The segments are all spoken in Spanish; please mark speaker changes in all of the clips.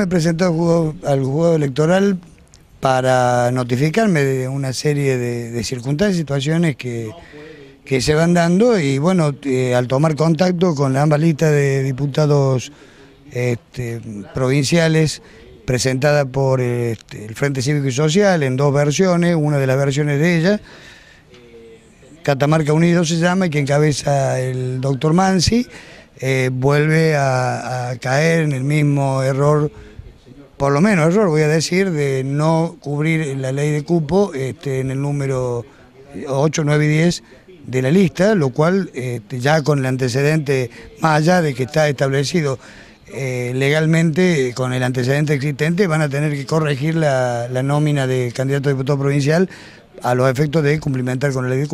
Speaker 1: Me presentó al juego electoral para notificarme de una serie de, circunstancias, situaciones que, que, se van dando y bueno, eh, al tomar contacto con ambas listas de diputados este, provinciales presentada por este, el Frente Cívico y Social en dos versiones, una de las versiones de ella, Catamarca Unido se llama, y que encabeza el doctor Mansi, eh, vuelve a, caer en el mismo error, por lo menos error, voy a decir, de no cubrir la ley de cupo este, en el número 8, 9 y 10 de la lista, lo cual este, ya con el antecedente, más allá de que está establecido eh, legalmente, con el antecedente existente, van a tener que corregir la, la nómina de candidato a diputado provincial a los efectos de cumplimentar con el ley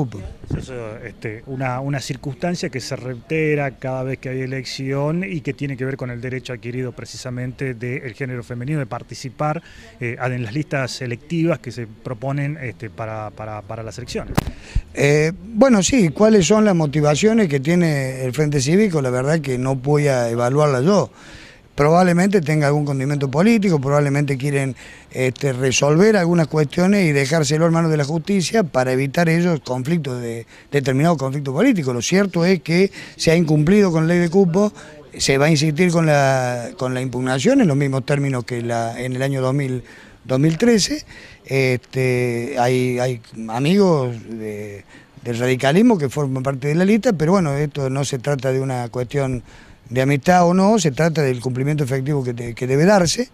Speaker 2: Este, una, una circunstancia que se reitera cada vez que hay elección y que tiene que ver con el derecho adquirido precisamente del género femenino de participar eh, en las listas selectivas que se proponen este, para, para, para las elecciones.
Speaker 1: Eh, bueno, sí, ¿cuáles son las motivaciones que tiene el Frente Cívico? La verdad que no voy a evaluarla yo probablemente tenga algún condimento político, probablemente quieren este, resolver algunas cuestiones y dejárselo en manos de la justicia para evitar ellos conflictos de determinado conflicto político. Lo cierto es que se ha incumplido con la ley de cupo se va a insistir con la, con la impugnación en los mismos términos que en el año 2013. Este, hay, hay amigos del radicalismo que forman parte de la lista, pero bueno, esto no se trata de una cuestión de amistad o no, se trata del cumplimiento efectivo que, debe darse.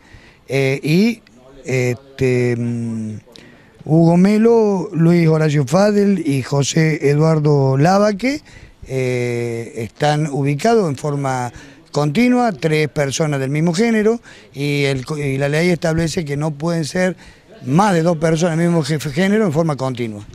Speaker 1: Eh, y este, mm, Hugo Melo, Luis Horacio Fadel y José Eduardo Lavaque eh, están ubicados en forma continua, tres personas del mismo género, y la ley establece que no pueden ser más de dos personas del mismo género en forma continua.